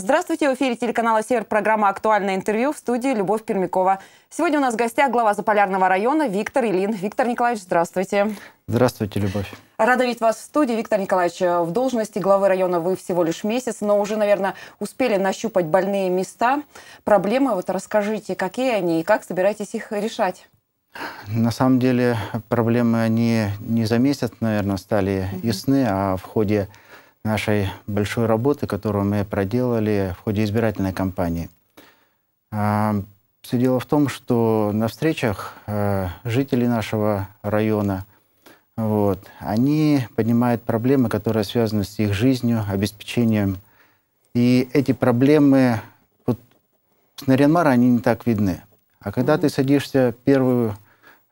Здравствуйте, в эфире телеканала «Север» программа «Актуальное интервью» в студии Любовь Пермякова. Сегодня у нас в гостях глава Заполярного района Виктор Илин. Виктор Николаевич, здравствуйте. Здравствуйте, Любовь. Рада видеть вас в студии, Виктор Николаевич. Э, в должности главы района вы всего лишь месяц, но уже, наверное, успели нащупать больные места, проблемы. Вот расскажите, какие они и как собираетесь их решать? На самом деле проблемы, они не за месяц, наверное, стали ясны, а в ходе нашей большой работы, которую мы проделали в ходе избирательной кампании. А, все дело в том, что на встречах э, жители нашего района, вот, они поднимают проблемы, которые связаны с их жизнью, обеспечением. И эти проблемы вот, с Нарьянмара, они не так видны. А когда mm-hmm. ты садишься первую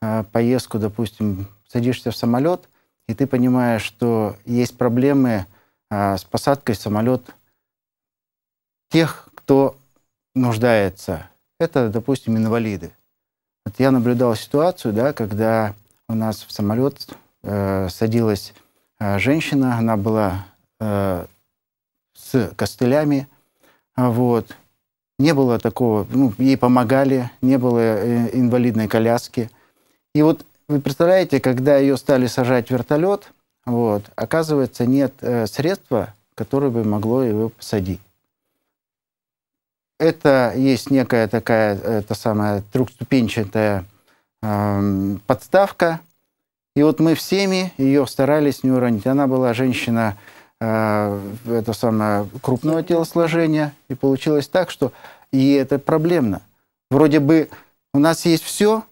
э, поездку, допустим, садишься в самолет, и ты понимаешь, что есть проблемы, а с посадкой самолет тех, кто нуждается. Это, допустим, инвалиды. Вот я наблюдал ситуацию, да, когда у нас в самолет э, садилась э, женщина, она была э, с костылями, вот. Не было такого, ну, ей помогали, не было э, инвалидной коляски. И вот вы представляете, когда ее стали сажать в вертолет, вот. Оказывается, нет э, средства, которое бы могло его посадить. Это есть некая такая, это самая трехступенчатая э, подставка. И вот мы всеми ее старались не уронить. Она была женщина э, это самое, крупного телосложения. И получилось так, что и это проблемно. Вроде бы у нас есть все,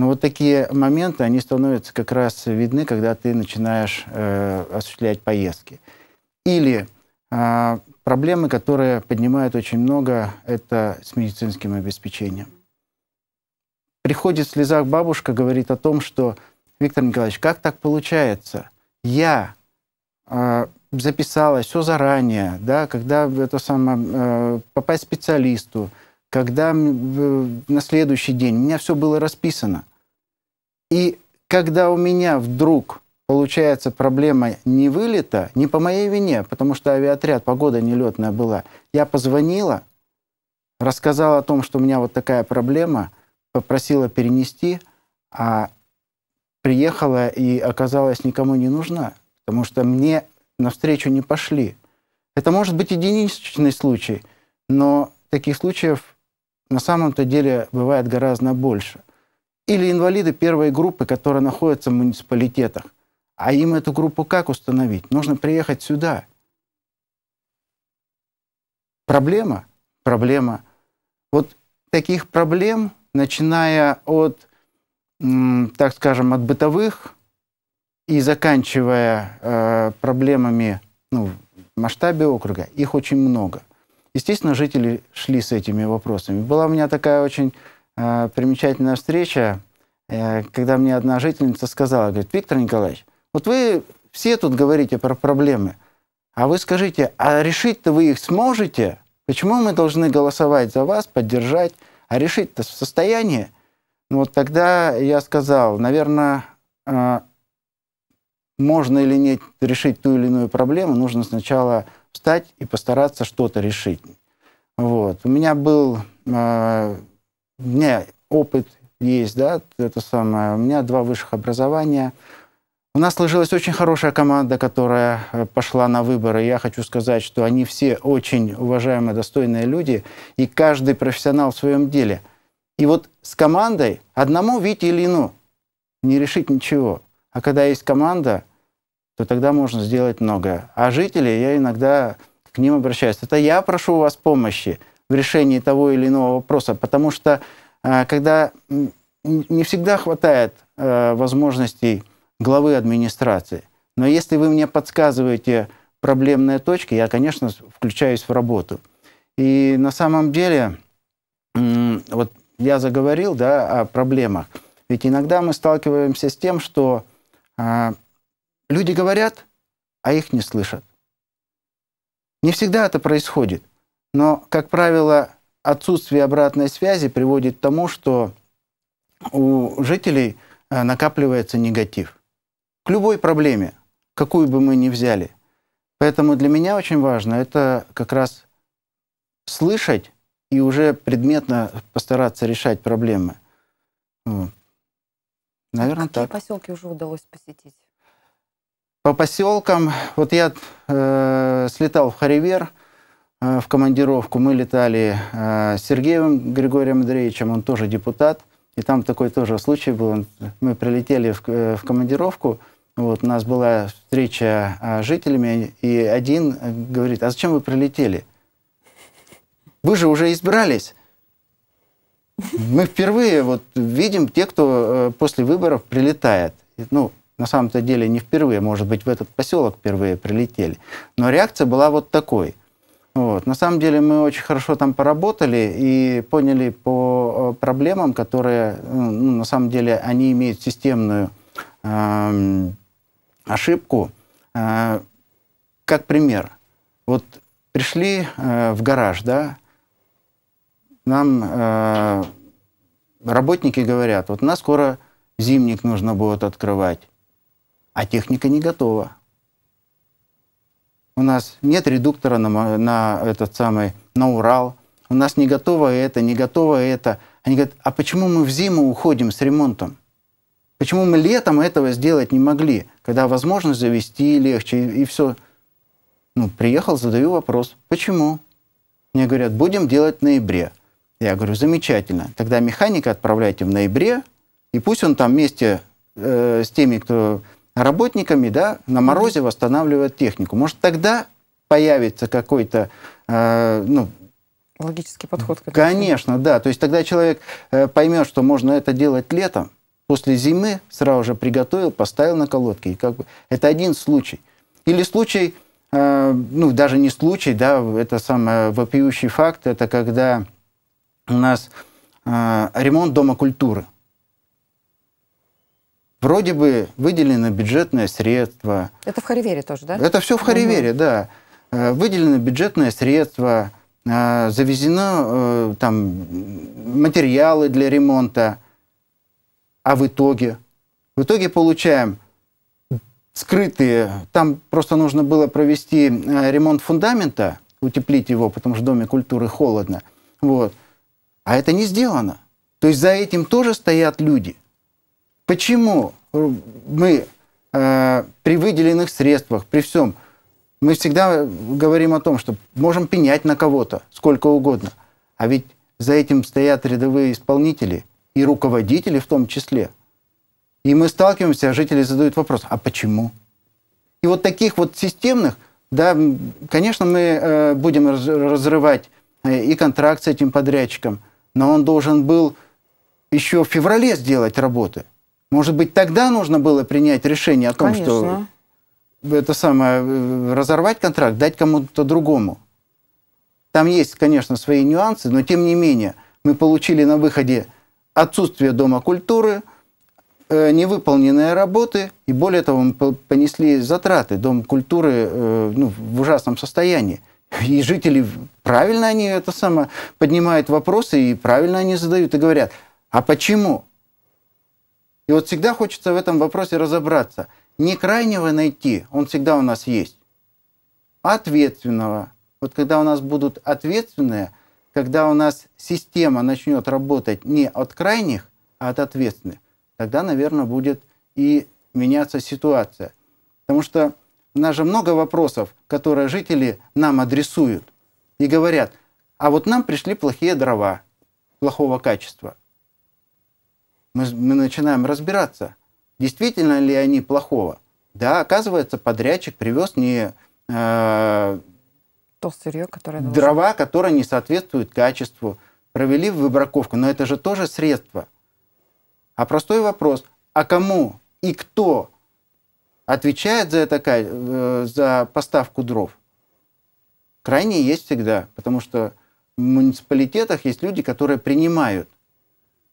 ну вот такие моменты, они становятся как раз видны, когда ты начинаешь э, осуществлять поездки. Или э, проблемы, которые поднимают очень много, это с медицинским обеспечением. Приходит в слезах бабушка, говорит о том, что Виктор Николаевич, как так получается? Я э, записалась все заранее, да, когда это самое, э, попасть к специалисту, когда на следующий день у меня все было расписано. И когда у меня вдруг получается проблема не вылета, не по моей вине, потому что авиаотряд, погода нелетная была, я позвонила, рассказала о том, что у меня вот такая проблема, попросила перенести, а приехала и оказалась никому не нужна, потому что мне навстречу не пошли. Это может быть единичный случай, но таких случаев на самом-то деле бывает гораздо больше. Или инвалиды первой группы, которые находятся в муниципалитетах. А им эту группу как установить? Нужно приехать сюда. Проблема? Проблема. Вот таких проблем, начиная от, так скажем, от бытовых и заканчивая э, проблемами ну, в масштабе округа, их очень много. Естественно, жители шли с этими вопросами. Была у меня такая очень Э, примечательная встреча, э, когда мне одна жительница сказала, говорит, Виктор Николаевич, вот вы все тут говорите про проблемы, а вы скажите, а решить-то вы их сможете? Почему мы должны голосовать за вас, поддержать, а решить-то в состоянии? Ну, вот тогда я сказал, наверное, э, можно или нет решить ту или иную проблему, нужно сначала встать и постараться что-то решить. Вот. У меня был у меня опыт есть, да, это самое. У меня два высших образования. У нас сложилась очень хорошая команда, которая э, пошла на выборы. Я хочу сказать, что они все очень уважаемые, достойные люди, и каждый профессионал в своем деле. И вот с командой одному ведь или ну не решить ничего. А когда есть команда, то тогда можно сделать многое. А жители, я иногда к ним обращаюсь. Это я прошу у вас помощи, в решении того или иного вопроса, потому что э, когда не всегда хватает э, возможностей главы администрации, но если вы мне подсказываете проблемные точки, я, конечно, включаюсь в работу. И на самом деле, вот я заговорил да, о проблемах, ведь иногда мы сталкиваемся с тем, что а, люди говорят, а их не слышат. Не всегда это происходит. Но, как правило, отсутствие обратной связи приводит к тому, что у жителей э, накапливается негатив. К любой проблеме, какую бы мы ни взяли. Поэтому для меня очень важно это как раз слышать и уже предметно постараться решать проблемы. Наверное, а какие так. поселки уже удалось посетить? По поселкам, вот я э, слетал в Харивер, Э, в командировку. Мы летали э, с Сергеем Григорием Андреевичем, он тоже депутат. И там такой тоже случай был. Мы прилетели в, э, в командировку, вот, у нас была встреча с жителями, и один говорит, а зачем вы прилетели? Вы же уже избрались. Мы впервые вот видим те, кто после выборов прилетает. Ну, на самом-то деле не впервые, может быть, в этот поселок впервые прилетели. Но реакция была вот такой – вот. На самом деле мы очень хорошо там поработали и поняли по э, проблемам, которые, э, ну, на самом деле, они имеют системную э, ошибку. Э, как пример. Вот пришли э, в гараж, да, нам э, работники говорят, вот у нас скоро зимник нужно будет открывать, а техника не готова у нас нет редуктора на, на этот самый, на Урал, у нас не готово это, не готово это. Они говорят, а почему мы в зиму уходим с ремонтом? Почему мы летом этого сделать не могли, когда возможность завести легче и, и все? Ну, приехал, задаю вопрос, почему? Мне говорят, будем делать в ноябре. Я говорю, замечательно. Тогда механика отправляйте в ноябре, и пусть он там вместе э, с теми, кто работниками, да, на морозе восстанавливают технику. Может, тогда появится какой-то, э, ну, Логический подход. К Конечно, да. То есть тогда человек э, поймет, что можно это делать летом, после зимы сразу же приготовил, поставил на колодки. И как бы, это один случай. Или случай, э, ну, даже не случай, да, это самый вопиющий факт, это когда у нас э, ремонт Дома культуры. Вроде бы выделено бюджетное средство. Это в Харивере тоже, да? Это все в Харивере, угу. да. Э, выделено бюджетное средство, э, завезено э, там материалы для ремонта. А в итоге? В итоге получаем скрытые, там просто нужно было провести ремонт фундамента, утеплить его, потому что в Доме культуры холодно. Вот. А это не сделано. То есть за этим тоже стоят люди. Почему э, мы э, при выделенных средствах, при всем, мы всегда говорим о том, что можем пенять на кого-то сколько угодно, а ведь за этим стоят рядовые исполнители и руководители в том числе. И мы сталкиваемся, а жители задают вопрос, а почему? И вот таких вот системных, да, конечно, мы э, будем разрывать э, и контракт с этим подрядчиком, но он должен был еще в феврале сделать работы – может быть, тогда нужно было принять решение о том, Конечно. что это самое, э, разорвать контракт, дать кому-то другому. Там есть, конечно, свои нюансы, но тем не менее мы получили на выходе отсутствие Дома культуры, э, невыполненные работы, и более того, мы понесли затраты. Дом культуры э, ну, в ужасном состоянии. И жители, правильно они это самое, поднимают вопросы, и правильно они задают, и говорят, а почему? И вот всегда хочется в этом вопросе разобраться. Не крайнего найти, он всегда у нас есть, а ответственного. Вот когда у нас будут ответственные, когда у нас система начнет работать не от крайних, а от ответственных, тогда, наверное, будет и меняться ситуация. Потому что у нас же много вопросов, которые жители нам адресуют и говорят, а вот нам пришли плохие дрова плохого качества мы, мы начинаем разбираться, действительно ли они плохого. Да, оказывается, подрядчик привез не э, то сырье, которое дрова, которые не соответствуют качеству, провели в выбраковку, но это же тоже средство. А простой вопрос, а кому и кто отвечает за, это, э, за поставку дров? Крайне есть всегда, потому что в муниципалитетах есть люди, которые принимают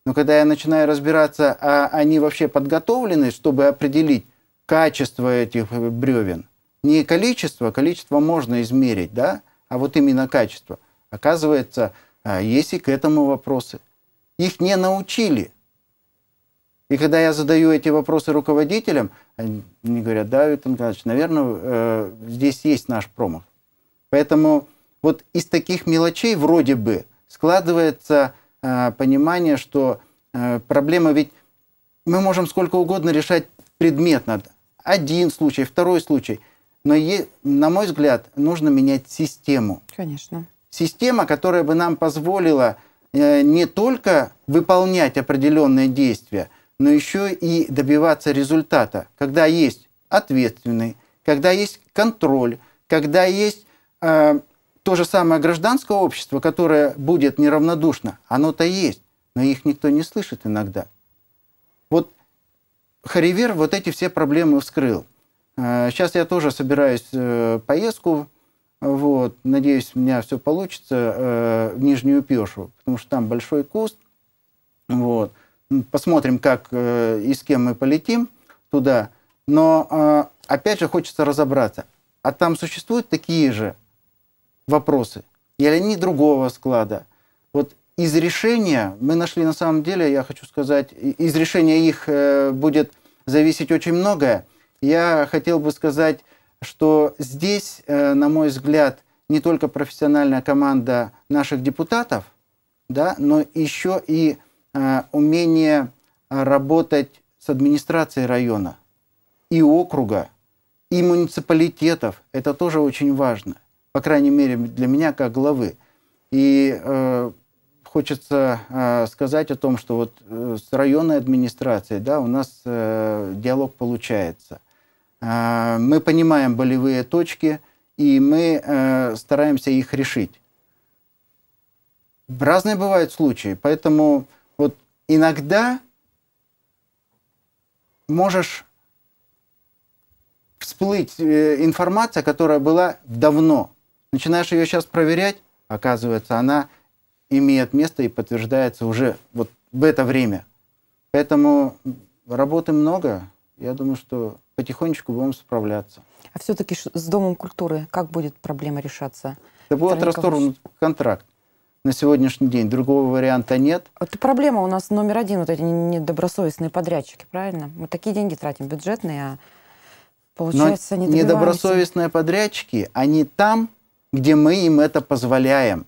но когда я начинаю разбираться, а они вообще подготовлены, чтобы определить качество этих э, бревен, не количество, количество можно измерить, да, а вот именно качество. Оказывается, а, есть и к этому вопросы. Их не научили. И когда я задаю эти вопросы руководителям, они говорят, да, Виктор Николаевич, наверное, э, здесь есть наш промах. Поэтому вот из таких мелочей вроде бы складывается Э, понимание, что э, проблема ведь мы можем сколько угодно решать предметно. Один случай, второй случай. Но, на мой взгляд, нужно менять систему. Конечно. Система, которая бы нам позволила э, не только выполнять определенные действия, но еще и добиваться результата, когда есть ответственный, когда есть контроль, когда есть то же самое гражданское общество, которое будет неравнодушно, оно-то есть, но их никто не слышит иногда. Вот Харивер вот эти все проблемы вскрыл. Э, сейчас я тоже собираюсь э, поездку, вот, надеюсь, у меня все получится, э, в Нижнюю Пешу, потому что там большой куст. Вот. Посмотрим, как и с кем мы полетим туда. Но, опять же, хочется разобраться. А там существуют такие же вопросы, или они другого склада. Вот из решения мы нашли, на самом деле, я хочу сказать, из решения их э, будет зависеть очень многое. Я хотел бы сказать, что здесь, э, на мой взгляд, не только профессиональная команда наших депутатов, да, но еще и э, умение работать с администрацией района и округа, и муниципалитетов. Это тоже очень важно по крайней мере для меня, как главы. И э, хочется э, сказать о том, что вот э, с районной администрацией да, у нас э, диалог получается. Э, мы понимаем болевые точки, и мы э, стараемся их решить. Разные бывают случаи, поэтому вот иногда можешь всплыть э, информация, которая была давно. Начинаешь ее сейчас проверять, оказывается, она имеет место и подтверждается уже вот в это время. Поэтому работы много. Я думаю, что потихонечку будем справляться. А все-таки с Домом культуры как будет проблема решаться? Это будет расторгнут контракт на сегодняшний день. Другого варианта нет. Это проблема у нас номер один, вот эти недобросовестные подрядчики, правильно? Мы такие деньги тратим, бюджетные, а получается Но не Недобросовестные подрядчики, они там, где мы им это позволяем.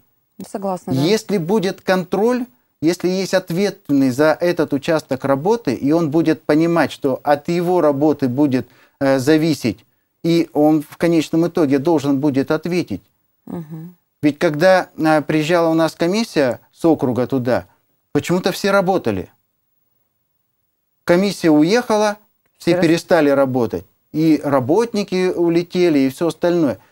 Согласна. Да. Если будет контроль, если есть ответственный за этот участок работы, и он будет понимать, что от его работы будет э, зависеть, и он в конечном итоге должен будет ответить. Угу. Ведь когда э, приезжала у нас комиссия с округа туда, почему-то все работали. Комиссия уехала, все, все перестали работать. И работники улетели, и все остальное –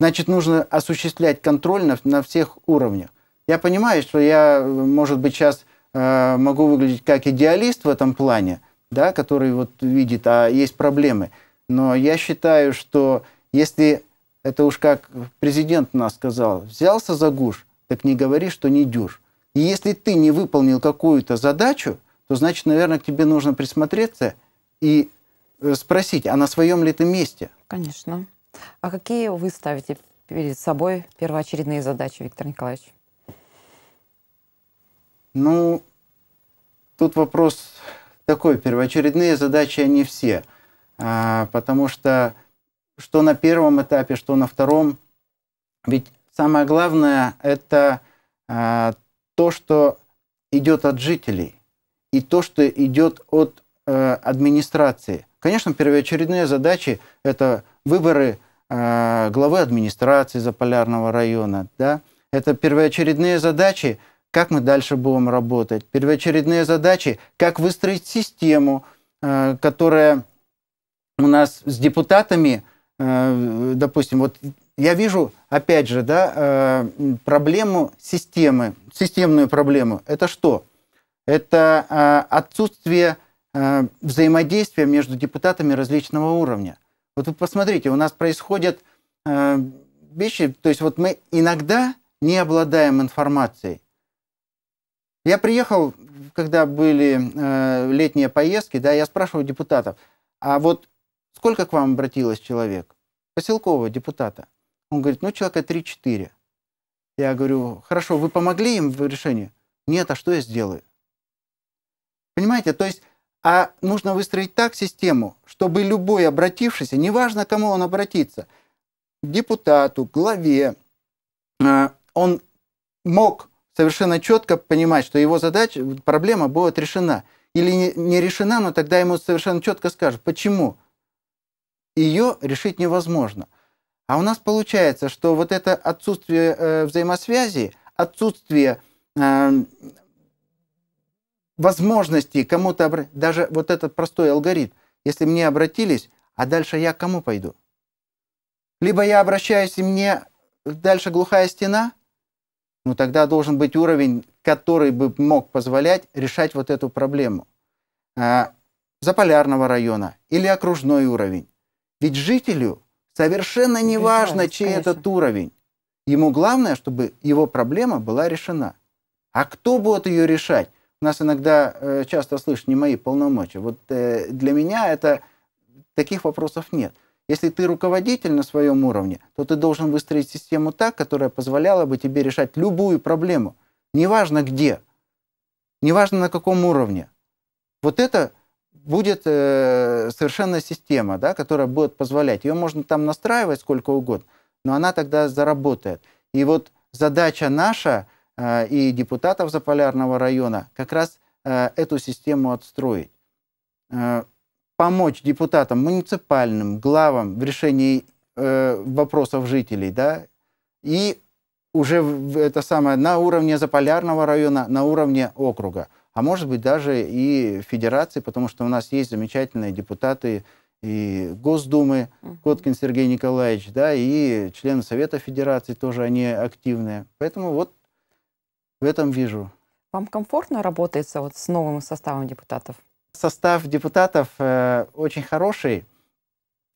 Значит, нужно осуществлять контроль на, на всех уровнях. Я понимаю, что я, может быть, сейчас э, могу выглядеть как идеалист в этом плане, да, который вот видит, а есть проблемы. Но я считаю, что если это уж как президент нас сказал, взялся за гуш, так не говори, что не дюж. И если ты не выполнил какую-то задачу, то значит, наверное, тебе нужно присмотреться и э, спросить, а на своем ли ты месте? Конечно. А какие вы ставите перед собой первоочередные задачи, Виктор Николаевич? Ну, тут вопрос такой. Первоочередные задачи, они все. А, потому что что на первом этапе, что на втором. Ведь самое главное – это а, то, что идет от жителей и то, что идет от э, администрации. Конечно, первоочередные задачи – это выборы э, главы администрации Заполярного района. Да? Это первоочередные задачи, как мы дальше будем работать. Первоочередные задачи, как выстроить систему, э, которая у нас с депутатами, э, допустим, вот я вижу, опять же, да, э, проблему системы, системную проблему. Это что? Это э, отсутствие э, взаимодействия между депутатами различного уровня. Вот вы посмотрите, у нас происходят э, вещи, то есть вот мы иногда не обладаем информацией. Я приехал, когда были э, летние поездки, да, я спрашиваю депутатов, а вот сколько к вам обратилось человек? Поселкового депутата. Он говорит, ну, человека 3-4. Я говорю, хорошо, вы помогли им в решении? Нет, а что я сделаю? Понимаете, то есть а нужно выстроить так систему, чтобы любой обратившийся, неважно, кому он обратится, депутату, главе, а, он мог совершенно четко понимать, что его задача, проблема будет решена. Или не, решена, но тогда ему совершенно четко скажут, почему ее решить невозможно. А у нас получается, что вот это отсутствие э, взаимосвязи, отсутствие э, возможностей кому-то обра... даже вот этот простой алгоритм. Если мне обратились, а дальше я к кому пойду? Либо я обращаюсь, и мне дальше глухая стена, ну тогда должен быть уровень, который бы мог позволять решать вот эту проблему. А, заполярного района или окружной уровень. Ведь жителю совершенно не важно, чей конечно. этот уровень. Ему главное, чтобы его проблема была решена. А кто будет ее решать? нас иногда э, часто слышат, не мои полномочия. Вот э, для меня это таких вопросов нет. Если ты руководитель на своем уровне, то ты должен выстроить систему так, которая позволяла бы тебе решать любую проблему. Неважно где, неважно на каком уровне. Вот это будет э, совершенно система, да, которая будет позволять. Ее можно там настраивать сколько угодно, но она тогда заработает. И вот задача наша Э, и депутатов Заполярного района как раз э, эту систему отстроить. Э, помочь депутатам, муниципальным, главам в решении вопросов жителей, да, и уже это самое на уровне Заполярного района, на уровне округа, а может быть даже и федерации, потому что у нас есть замечательные депутаты и Госдумы, угу. Коткин Сергей Николаевич, да, и члены Совета Федерации тоже они активные. Поэтому вот в этом вижу. Вам комфортно работается вот с новым составом депутатов? Состав депутатов э, очень хороший,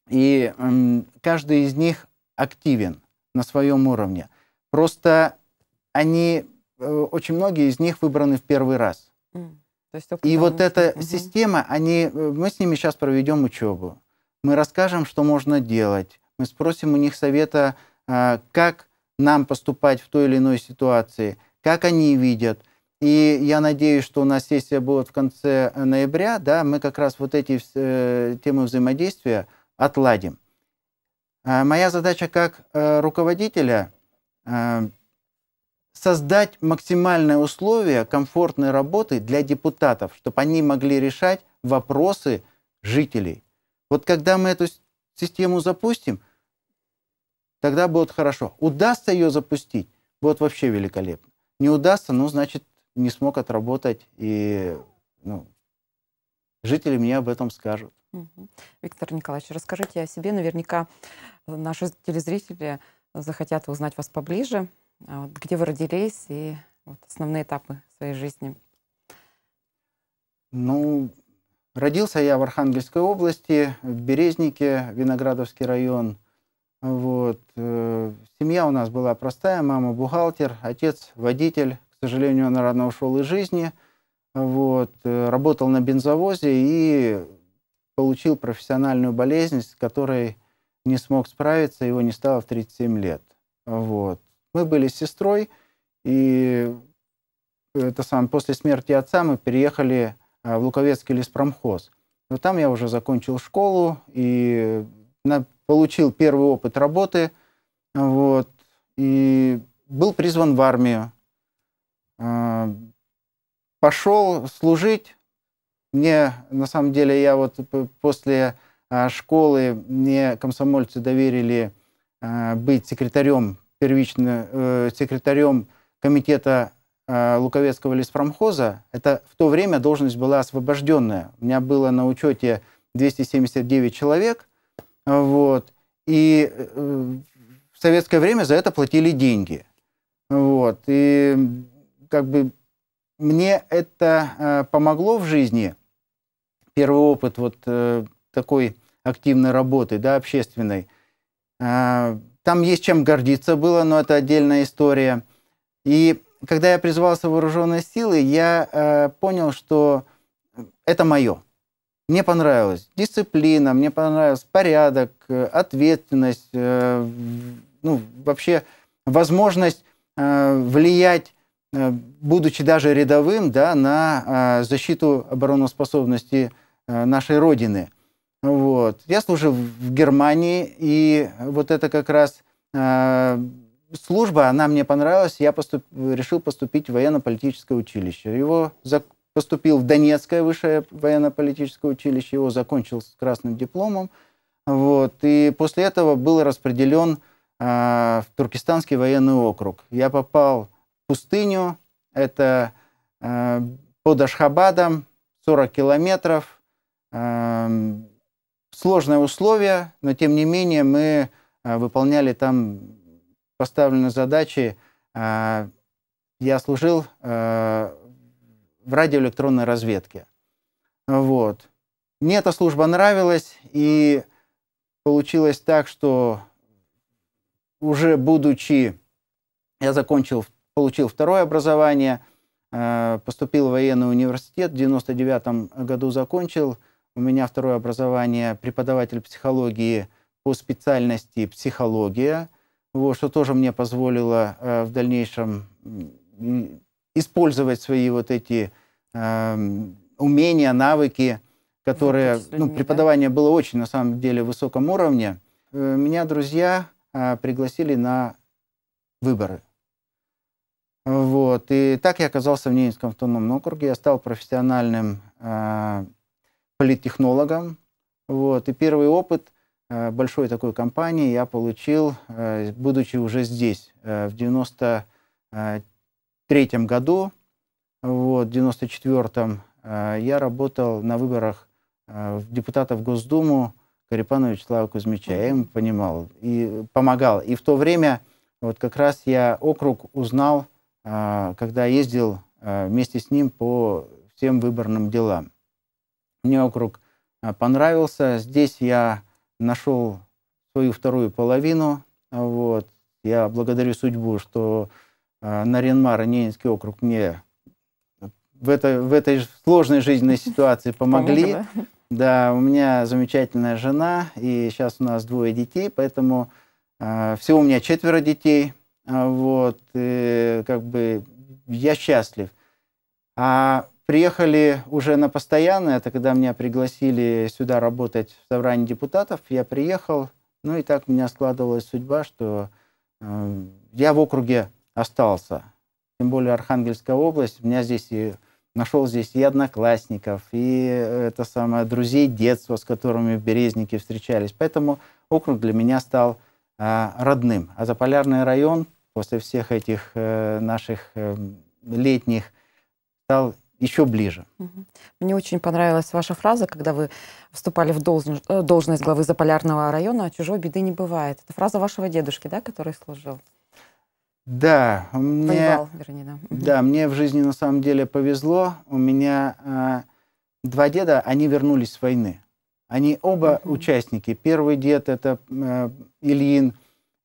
и э, каждый из них активен на своем уровне. Просто они, э, очень многие из них выбраны в первый раз. Mm. То есть и вот эта угу. система, они, э, мы с ними сейчас проведем учебу, мы расскажем, что можно делать, мы спросим у них совета, а, как нам поступать в той или иной ситуации – как они видят. И я надеюсь, что у нас сессия будет в конце ноября, да, мы как раз вот эти э, темы взаимодействия отладим. Э, моя задача как э, руководителя э, создать максимальные условия комфортной работы для депутатов, чтобы они могли решать вопросы жителей. Вот когда мы эту систему запустим, тогда будет хорошо. Удастся ее запустить, будет вообще великолепно не удастся, ну, значит, не смог отработать, и ну, жители мне об этом скажут. Виктор Николаевич, расскажите о себе. Наверняка э, наши телезрители захотят узнать вас поближе, а где вы родились и вот основные этапы своей жизни. Ну, родился я в Архангельской области, в Березнике, Виноградовский район – вот. Э, семья у нас была простая, мама бухгалтер, отец водитель, к сожалению, он рано ушел из жизни. Вот. Э, работал на бензовозе и получил профессиональную болезнь, с которой не смог справиться, его не стало в 37 лет. Вот. Мы были с сестрой, и это сам, после смерти отца мы переехали э, в Луковецкий леспромхоз. Но там я уже закончил школу, и на, получил первый опыт работы, вот, и был призван в армию. А, пошел служить. Мне, на самом деле, я вот после а, школы, мне комсомольцы доверили а, быть секретарем первично, э, секретарем комитета Луковецкого леспромхоза. Это в то время должность была освобожденная. У меня было на учете 279 человек – вот. И э, в советское время за это платили деньги. Вот. И как бы мне это э, помогло в жизни. Первый опыт вот э, такой активной работы, да, общественной. А, там есть чем гордиться было, но это отдельная история. И когда я призвался в вооруженные силы, я понял, что это мое. Мне понравилась дисциплина, мне понравился порядок, э, ответственность, э, ну, вообще возможность э, влиять, будучи даже рядовым, да, на защиту обороноспособности нашей Родины. Вот. Я служил в Германии, и вот это как раз служба, она мне понравилась, я поступ... решил поступить в военно-политическое училище. Его за поступил в Донецкое высшее военно-политическое училище, его закончил с красным дипломом. Вот. И после этого был распределен э, в Туркестанский военный округ. Я попал в пустыню, это э, под Ашхабадом, 40 километров, э, сложные условия, но тем не менее мы э, выполняли там поставленные задачи. Э, я служил э, в радиоэлектронной разведке. Вот. Мне эта служба нравилась, и получилось так, что уже будучи, я закончил, получил второе образование, э, поступил в военный университет, в 99 году закончил. У меня второе образование преподаватель психологии по специальности психология, вот, что тоже мне позволило э, в дальнейшем использовать свои вот эти э, умения, навыки, которые... Людьми, ну, ну преподавание да? было очень, на самом деле, высоком уровне. Э, меня друзья э, пригласили на выборы. Вот. И так я оказался в Ненецком автономном округе. Я стал профессиональным э, политтехнологом. Вот. И первый опыт а, большой такой компании я получил, будучи уже здесь, э, в 90 1993 году, вот, в 1994 э, я работал на выборах э, депутатов Госдуму Карипана Вячеслава Кузьмича. Я ему понимал и помогал. И в то время вот как раз я округ узнал, э, когда ездил вместе с ним по всем выборным делам. Мне округ понравился. Здесь я нашел свою вторую половину. Вот. Я благодарю судьбу, что а, Наринмара, Ненецкий округ, мне в, это, в этой сложной жизненной ситуации помогли. Помогла. Да, у меня замечательная жена, и сейчас у нас двое детей, поэтому э, всего у меня четверо детей. А, вот, и, как бы я счастлив. А приехали уже на постоянное, это когда меня пригласили сюда работать в собрании депутатов, я приехал, ну и так у меня складывалась судьба, что э, я в округе остался. Тем более Архангельская область, у меня здесь и нашел здесь и одноклассников, и э, это самое, друзей детства, с которыми в Березнике встречались. Поэтому округ для меня стал а, родным. А Заполярный район после всех этих э, наших э, летних стал еще ближе. Мне очень понравилась ваша фраза, когда вы вступали в э, должность главы Заполярного района, а чужой беды не бывает. Это фраза вашего дедушки, да, который служил? Да, мне, Воевал, вернее, да. да, мне в жизни на самом деле повезло. У меня э, два деда, они вернулись с войны. Они оба uh-huh. участники. Первый дед это э, Ильин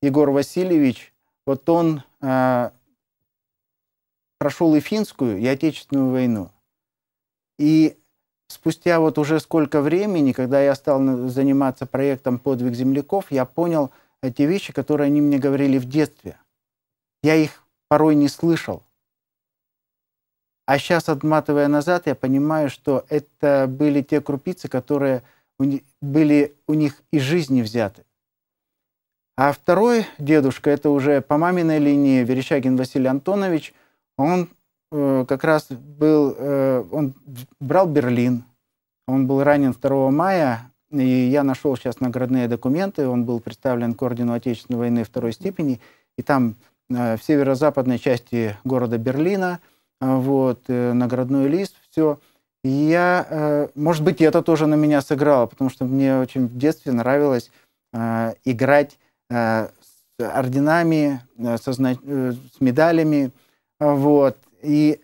Егор Васильевич. Вот он э, а, прошел и финскую, и отечественную войну. И спустя вот уже сколько времени, когда я стал заниматься проектом «Подвиг земляков», я понял те вещи, которые они мне говорили в детстве – я их порой не слышал. А сейчас, отматывая назад, я понимаю, что это были те крупицы, которые были у них из жизни взяты. А второй дедушка, это уже по маминой линии Верещагин Василий Антонович, он э, как раз был, э, он брал Берлин, он был ранен 2 мая, и я нашел сейчас наградные документы, он был представлен к ордену Отечественной войны второй степени, и там Э, в северо-западной части города Берлина, э, вот, э, наградной лист, все. Я, может быть, это тоже на меня сыграло, потому что мне очень в детстве нравилось играть с орденами, со, с медалями, вот. И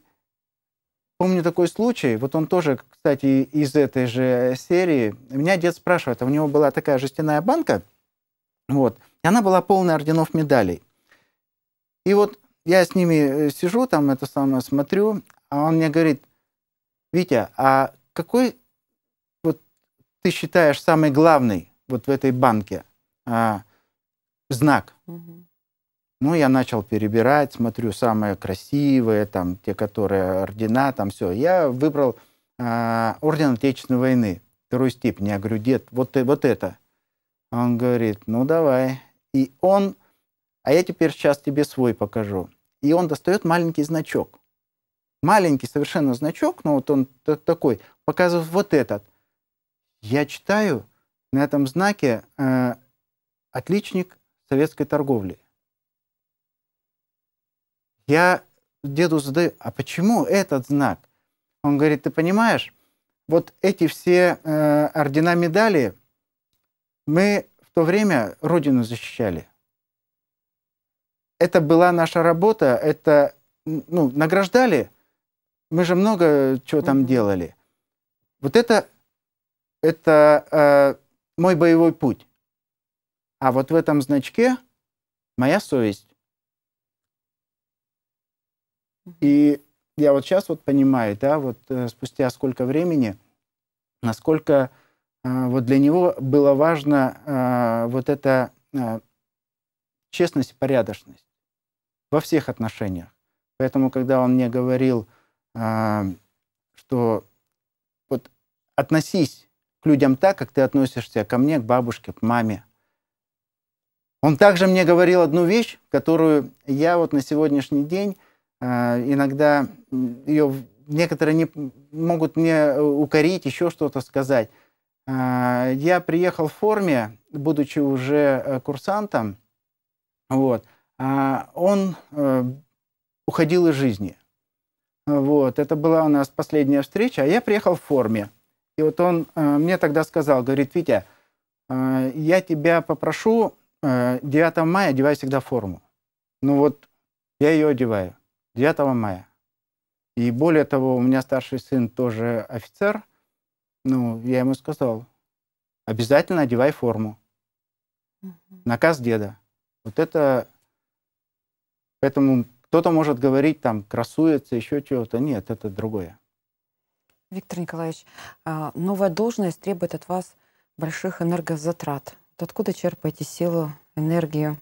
помню такой случай, вот он тоже, кстати, из этой же серии. Меня дед спрашивает, а у него была такая жестяная банка, вот, и она была полна орденов медалей. И вот я с ними э, сижу, там это самое смотрю, а он мне говорит, Витя, а какой вот ты считаешь самый главный вот в этой банке а, знак? Ну, я начал перебирать, смотрю самые красивые, там, те, которые ордена, там все. Я выбрал а, орден Отечественной войны, второй степени. Я говорю, дед, вот, вот это. Он говорит, ну, давай. И он а я теперь сейчас тебе свой покажу. И он достает маленький значок. Маленький совершенно значок, но вот он такой, показывает вот этот. Я читаю на этом знаке э, «Отличник советской торговли». Я деду задаю, а почему этот знак? Он говорит, ты понимаешь, вот эти все э, ордена медали мы в то время Родину защищали – это была наша работа, это ну, награждали. Мы же много чего там mm-hmm. делали. Вот это, это э, мой боевой путь. А вот в этом значке моя совесть. И я вот сейчас вот понимаю, да, вот э, спустя сколько времени, насколько э, вот для него было важно э, вот эта э, честность и порядочность во всех отношениях. Поэтому, когда он мне говорил, а, что вот относись к людям так, как ты относишься ко мне, к бабушке, к маме. Он также мне говорил одну вещь, которую я вот на сегодняшний день а, иногда ее некоторые не могут мне э, укорить, еще что-то сказать. А, я приехал в форме, будучи уже э, курсантом, вот, а, он э, уходил из жизни. Вот, это была у нас последняя встреча, а я приехал в форме. И вот он э, мне тогда сказал, говорит, Витя, э, я тебя попрошу 9 мая одевай всегда форму. Ну вот я ее одеваю 9 мая. И более того, у меня старший сын тоже офицер. Ну, я ему сказал, обязательно одевай форму. Наказ деда. Вот это Поэтому кто-то может говорить, там, красуется, еще чего-то. Нет, это другое. Виктор Николаевич, а, новая должность требует от вас больших энергозатрат. Вот откуда черпаете силу, энергию?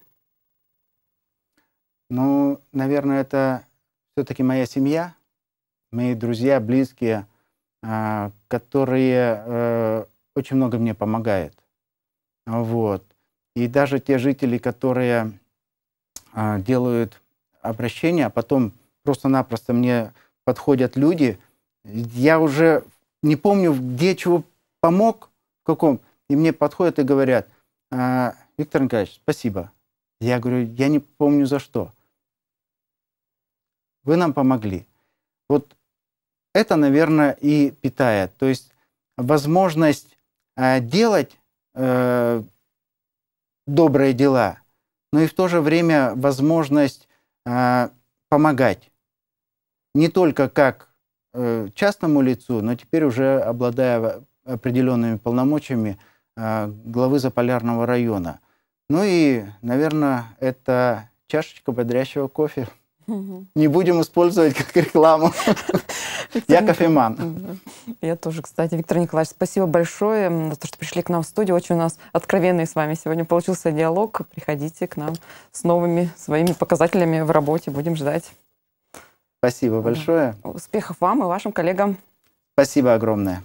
Ну, наверное, это все-таки моя семья, мои друзья, близкие, а, которые э, очень много мне помогают. Вот. И даже те жители, которые а, делают обращение, а потом просто-напросто мне подходят люди, я уже не помню, где чего помог, в каком, и мне подходят и говорят, «А, Виктор Николаевич, спасибо. Я говорю, я не помню за что. Вы нам помогли. Вот это, наверное, и питает. То есть возможность а, делать э, добрые дела, но и в то же время возможность э, помогать не только как э, частному лицу, но теперь уже обладая определенными полномочиями э, главы Заполярного района. Ну и, наверное, это чашечка бодрящего кофе. Угу. Не будем использовать как рекламу. Я кофеман. Я тоже, кстати. Виктор Николаевич, спасибо большое за то, что пришли к нам в студию. Очень у нас откровенный с вами сегодня получился диалог. Приходите к нам с новыми своими показателями в работе. Будем ждать. Спасибо большое. Успехов вам и вашим коллегам. Спасибо огромное.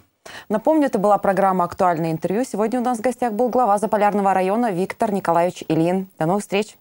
Напомню, это была программа «Актуальное интервью». Сегодня у нас в гостях был глава Заполярного района Виктор Николаевич Ильин. До новых встреч!